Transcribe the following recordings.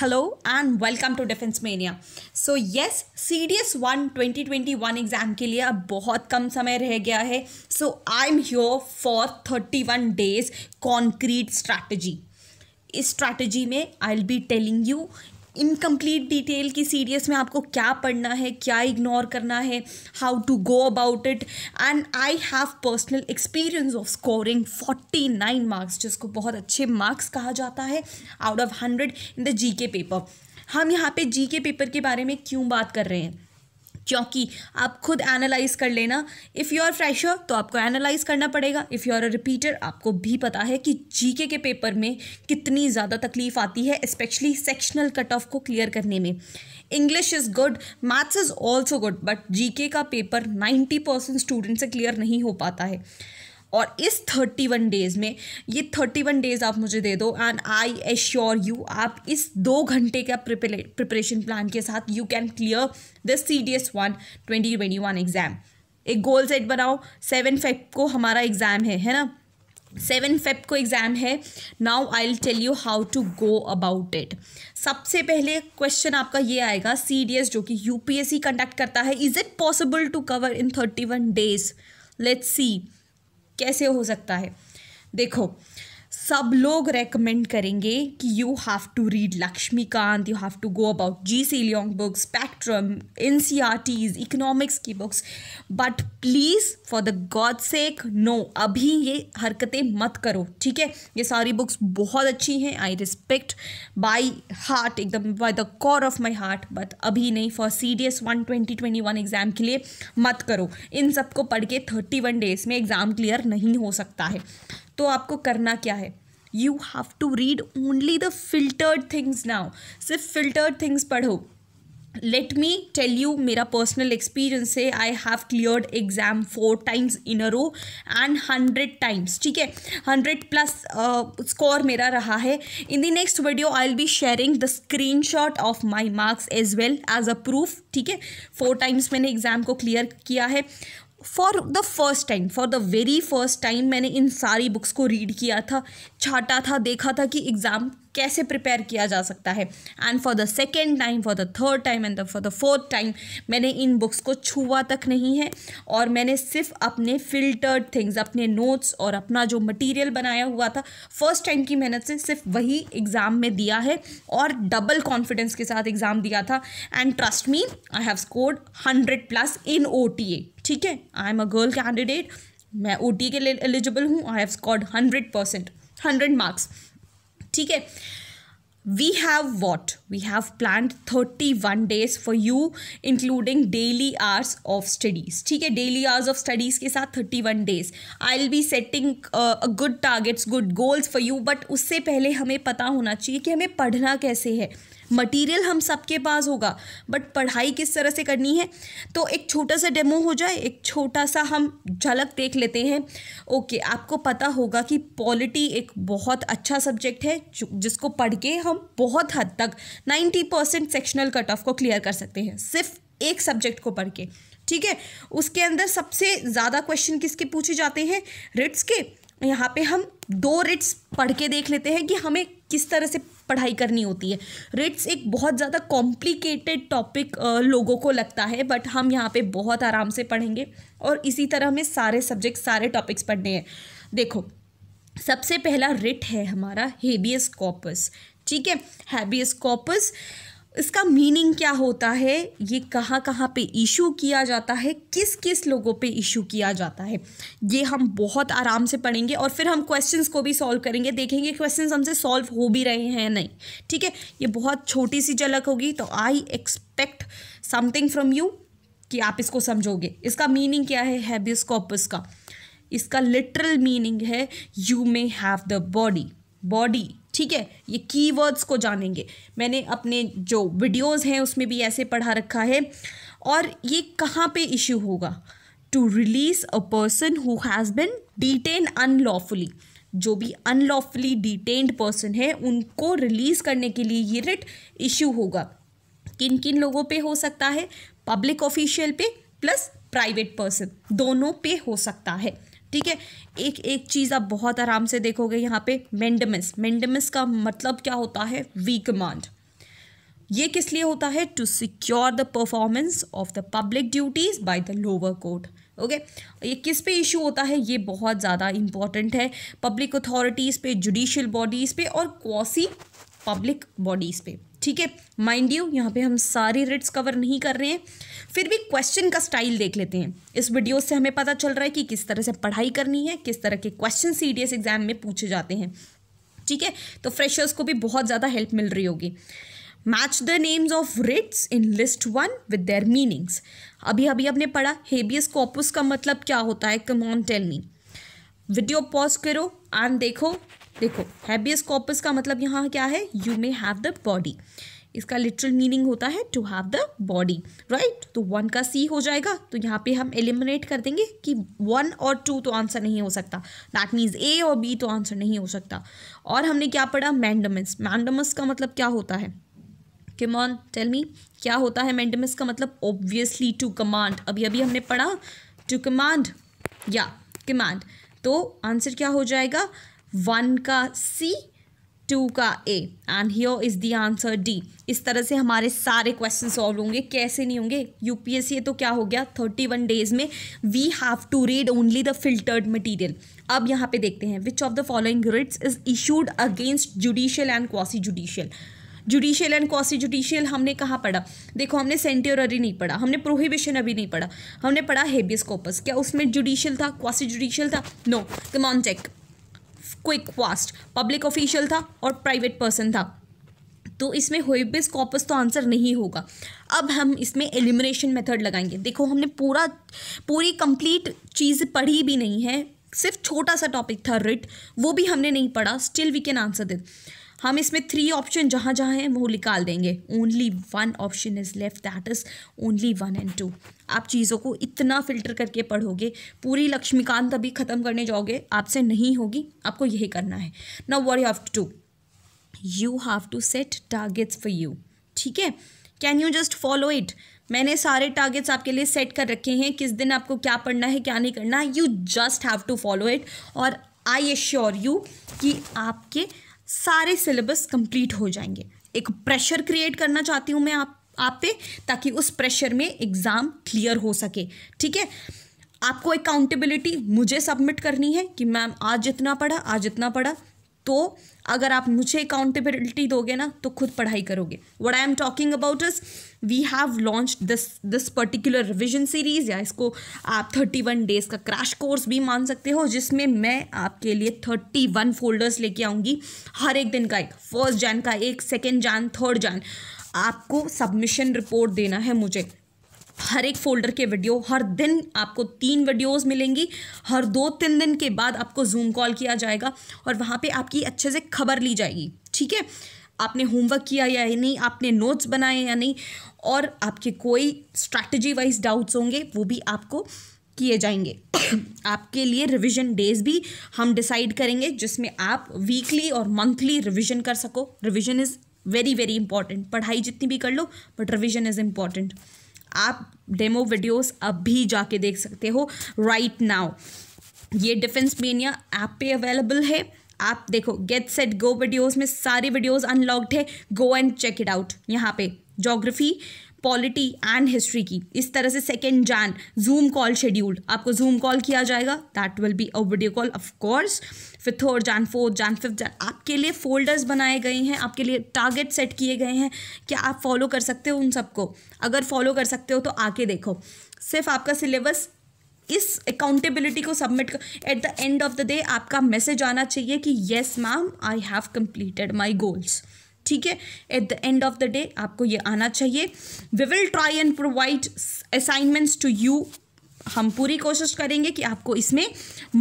hello and welcome to Hello and so yes C D S one twenty twenty one exam के लिए अब बहुत कम समय रह गया है so I am here for thirty one days concrete strategy इस स्ट्रैटेजी में I will be telling you in complete detail की सीरियस में आपको क्या पढ़ना है क्या इग्नोर करना है how to go about it and I have personal experience of scoring forty nine marks जिसको बहुत अच्छे मार्क्स कहा जाता है out of hundred in the G K paper हम यहाँ पे जी के पेपर के बारे में क्यों बात कर रहे हैं क्योंकि आप खुद एनालाइज कर लेना इफ़ यू आर फ्रेशर तो आपको एनालाइज करना पड़ेगा if you are a repeater आपको भी पता है कि जीके के पेपर में कितनी ज़्यादा तकलीफ आती है स्पेशली सेक्शनल कट ऑफ को क्लियर करने में English is good maths is also good but GK का पेपर नाइन्टी परसेंट स्टूडेंट से क्लियर नहीं हो पाता है और इस थर्टी वन डेज़ में ये थर्टी वन डेज़ आप मुझे दे दो एंड आई एश्योर यू आप इस दो घंटे का प्रिपरेशन प्लान के साथ you can clear the C D S one twenty twenty one exam एक गोल सेट बनाओ सेवन फेब को हमारा एग्ज़ाम है है ना सेवन फेब को एग्ज़ाम है now I will tell you how to go about it सबसे पहले क्वेश्चन आपका ये आएगा सी डी एस जो कि U P S C conduct करता है is it possible to cover in thirty one days let's see कैसे हो सकता है देखो सब लोग रेकमेंड करेंगे कि you have to read Laxmikanth you have to go about G C Leong books Spectrum N C R Ts economics की books but please for the God sake no अभी ये हरकतें मत करो ठीक है ये सारी बुक्स बहुत अच्छी हैं आई रिस्पेक्ट बाई हार्ट एकदम by the core of my heart but अभी नहीं for C D S one twenty twenty one exam के लिए मत करो इन सबको पढ़ के थर्टी वन डेज़ में एग्ज़ाम क्लियर नहीं हो सकता है तो आपको करना क्या है you have to read only the filtered things now सिर्फ फिल्टर्ड थिंग्स पढ़ो लेट मी टेल यू मेरा पर्सनल एक्सपीरियंस है I have cleared exam four times in a row and hundred times ठीक है हंड्रेड प्लस स्कोर मेरा रहा है in the next video I will be sharing the screenshot of my marks as well as a proof ठीक है four times मैंने exam को clear किया है for the first time for the very first time मैंने इन सारी books को रीड किया था छाटा था देखा था कि एग्ज़ाम कैसे प्रिपेयर किया जा सकता है and for the second time for the third time and for the fourth time मैंने इन बुक्स को छुआ तक नहीं है और मैंने सिर्फ अपने फिल्टर्ड थिंग्स अपने नोट्स और अपना जो मटीरियल बनाया हुआ था फर्स्ट टाइम की मेहनत से सिर्फ वही एग्ज़ाम में दिया है और डबल कॉन्फिडेंस के साथ एग्ज़ाम दिया था and trust me I have scored hundred plus in O ठीक है I am a girl candidate मैं ओ के लिए एलिजिबल हूँ I have scored hundred percent hundred marks ठीक है we have what we have plan thirty one days for you including daily hours of studies ठीक है डेली आवर्स ऑफ स्टडीज़ के साथ thirty one days I will be setting good targets good goals for you but उससे पहले हमें पता होना चाहिए कि हमें पढ़ना कैसे है मटेरियल हम सबके पास होगा बट पढ़ाई किस तरह से करनी है तो एक छोटा सा डेमो हो जाए एक छोटा सा हम झलक देख लेते हैं ओके आपको पता होगा कि पॉलिटी एक बहुत अच्छा सब्जेक्ट है जिसको पढ़ के हम बहुत हद तक ninety percent sectional cut off को क्लियर कर सकते हैं सिर्फ एक सब्जेक्ट को पढ़ के ठीक है उसके अंदर सबसे ज़्यादा क्वेश्चन किसके पूछे जाते हैं रिट्स के यहाँ पे हम दो रिट्स पढ़ के देख लेते हैं कि हमें किस तरह से पढ़ाई करनी होती है रिट्स एक बहुत ज़्यादा कॉम्प्लिकेटेड टॉपिक लोगों को लगता है बट हम यहाँ पे बहुत आराम से पढ़ेंगे और इसी तरह हमें सारे सब्जेक्ट सारे टॉपिक्स पढ़ने हैं देखो सबसे पहला रिट है हमारा हेबियस कॉपस ठीक है हैबियस कॉपस इसका मीनिंग क्या होता है ये कहाँ कहाँ पे इशू किया जाता है किस किस लोगों पे इशू किया जाता है ये हम बहुत आराम से पढ़ेंगे और फिर हम क्वेश्चंस को भी सॉल्व करेंगे देखेंगे क्वेश्चंस हमसे सॉल्व हो भी रहे हैं नहीं ठीक है ये बहुत छोटी सी झलक होगी तो I expect something from you कि आप इसको समझोगे इसका मीनिंग क्या है हैबियस कॉपस का इसका literal meaning you may have the body body बॉडी ठीक है ये कीवर्ड्स को जानेंगे मैंने अपने जो वीडियोस हैं उसमें भी ऐसे पढ़ा रखा है और ये कहाँ पे इशू होगा to release a person who has been detain unlawfully जो भी अनलॉफुली डिटेन्ड पर्सन है उनको रिलीज़ करने के लिए ये रिट इशू होगा किन किन लोगों पे हो सकता है पब्लिक ऑफिशियल पे प्लस प्राइवेट पर्सन दोनों पे हो सकता है ठीक है एक एक चीज़ आप बहुत आराम से देखोगे यहाँ पे मेंडमिस मेंडमिस का मतलब क्या होता है वी कमांड ये किस लिए होता है to secure the performance of the public duties by the lower court okay ये किस पे इशू होता है ये बहुत ज़्यादा इम्पॉर्टेंट है पब्लिक अथॉरिटीज़ पे जुडिशियल बॉडीज़ पे और क्वासी पब्लिक बॉडीज़ पे ठीक है माइंड यू यहाँ पे हम सारे रिट्स कवर नहीं कर रहे हैं फिर भी क्वेश्चन का स्टाइल देख लेते हैं इस वीडियो से हमें पता चल रहा है कि किस तरह से पढ़ाई करनी है किस तरह के क्वेश्चन सी एग्ज़ाम में पूछे जाते हैं ठीक है तो फ्रेशर्स को भी बहुत ज़्यादा हेल्प मिल रही होगी match the names of writs in list one with their meanings अभी अभी हमने पढ़ा हेबियस कॉपस का मतलब क्या होता है come on tell me video pause करो एंड देखो देखो हैबियस कॉपस का मतलब यहाँ क्या है may have the body body इसका लिटरल मीनिंग होता है to have body body right तो वन का सी हो जाएगा तो यहाँ पे हम एलिमिनेट कर देंगे कि वन और टू तो आंसर नहीं हो सकता दैट मीन्स ए और बी तो आंसर नहीं हो सकता और हमने क्या पढ़ा मैंडमस मैंडमस का मतलब क्या होता है किमॉन टेल मी क्या होता है मैंडमस का मतलब ऑब्वियसली टू कमांड अभी अभी हमने पढ़ा टू कमांड या कमांड तो आंसर क्या हो जाएगा वन का सी टू का A and here is the answer D इस तरह से हमारे सारे क्वेश्चन सॉल्व होंगे कैसे नहीं होंगे यूपीएससी तो क्या हो गया थर्टी वन डेज में we have to read only the filtered material अब यहाँ पे देखते हैं which of the following writs is issued against judicial and quasi judicial judicial and quasi judicial हमने कहाँ पढ़ा देखो हमने सेंटेररी नहीं पढ़ा हमने प्रोहिबिशन अभी नहीं पढ़ा हमने पढ़ा हेबियस कॉपस क्या उसमें जुडिशियल था कॉसी जुडिशियल था no common check quick fast public official था और प्राइवेट पर्सन था तो इसमें होबिस कॉपस तो आंसर नहीं होगा अब हम इसमें एलिमिनेशन मेथड लगाएंगे देखो हमने पूरा पूरी कंप्लीट चीज़ पढ़ी भी नहीं है सिर्फ छोटा सा टॉपिक था रिट वो भी हमने नहीं पढ़ा still we can answer that हम इसमें थ्री ऑप्शन जहाँ जहाँ हैं वो निकाल देंगे only one option is left that is only one and two आप चीज़ों को इतना फिल्टर करके पढ़ोगे पूरी लक्ष्मीकांत अभी ख़त्म करने जाओगे आपसे नहीं होगी आपको यही करना है ना what you have to do you have to set targets for you ठीक है can you just follow it मैंने सारे टारगेट्स आपके लिए सेट कर रखे हैं किस दिन आपको क्या पढ़ना है क्या नहीं करना है you just have to follow it और आई एश्योर यू कि आपके सारे सिलेबस कंप्लीट हो जाएंगे एक प्रेशर क्रिएट करना चाहती हूँ मैं आप आप पे ताकि उस प्रेशर में एग्ज़ाम क्लियर हो सके ठीक है आपको अकाउंटेबिलिटी मुझे सबमिट करनी है कि मैम आज जितना पढ़ा आज जितना पढ़ा तो अगर आप मुझे अकाउंटेबिलिटी दोगे ना तो खुद पढ़ाई करोगे what I am talking about is we have launch this this particular revision series या इसको आप थर्टी वन डेज का क्रैश कोर्स भी मान सकते हो जिसमें मैं आपके लिए थर्टी वन फोल्डर्स लेके आऊँगी हर एक दिन का एक फर्स्ट जैन का एक सेकेंड जैन थर्ड जैन आपको सबमिशन रिपोर्ट देना है मुझे हर एक फोल्डर के वीडियो हर दिन आपको तीन वीडियोस मिलेंगी हर दो तीन दिन के बाद आपको जूम कॉल किया जाएगा और वहाँ पे आपकी अच्छे से खबर ली जाएगी ठीक है आपने होमवर्क किया या नहीं आपने नोट्स बनाए या नहीं और आपके कोई स्ट्रैटेजी वाइज डाउट्स होंगे वो भी आपको किए जाएंगे आपके लिए रिविजन डेज भी हम डिसाइड करेंगे जिसमें आप वीकली और मंथली रिविज़न कर सको revision is very very important पढ़ाई जितनी भी कर लो बट रिविज़न इज़ इम्पॉर्टेंट आप डेमो वीडियोस भी जाके देख सकते हो राइट नाउ ये डिफेंस मेनिया ऐप पे अवेलेबल है आप देखो गेट सेट गो वीडियोस में सारी वीडियोस अनलॉक्ड है go and check it out यहाँ पे जोग्राफी पॉलिटी एंड हिस्ट्री की इस तरह से second Jan Zoom call scheduled आपको जूम कॉल किया जाएगा that will be a video call of course फिर third Jan fourth Jan fifth Jan आपके लिए फोल्डर्स बनाए गए हैं आपके लिए टारगेट सेट किए गए हैं क्या आप फॉलो कर सकते हो उन सबको अगर फॉलो कर सकते हो तो आके देखो सिर्फ आपका सिलेबस इस अकाउंटेबिलिटी को सबमिट कर at the end of the day आपका मैसेज आना चाहिए कि yes ma'am I have completed my goals ठीक है at the end of the day आपको ये आना चाहिए we will try and provide assignments to you हम पूरी कोशिश करेंगे कि आपको इसमें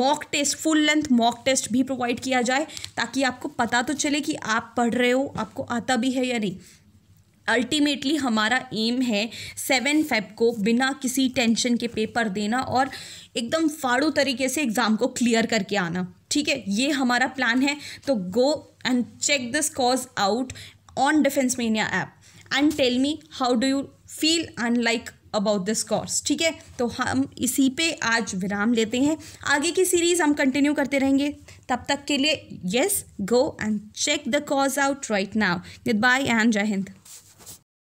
mock test full length mock test भी प्रोवाइड किया जाए ताकि आपको पता तो चले कि आप पढ़ रहे हो आपको आता भी है या नहीं अल्टीमेटली हमारा एम है सेवन फेब को बिना किसी टेंशन के पेपर देना और एकदम फाड़ू तरीके से एग्ज़ाम को क्लियर करके आना ठीक है ये हमारा प्लान है तो go and check this course out on Defence Mania app and tell me how do you feel and like about this course ठीक है तो हम इसी पे आज विराम लेते हैं आगे की सीरीज़ हम कंटिन्यू करते रहेंगे तब तक के लिए yes go and check the course out right now good bye and Jai Hind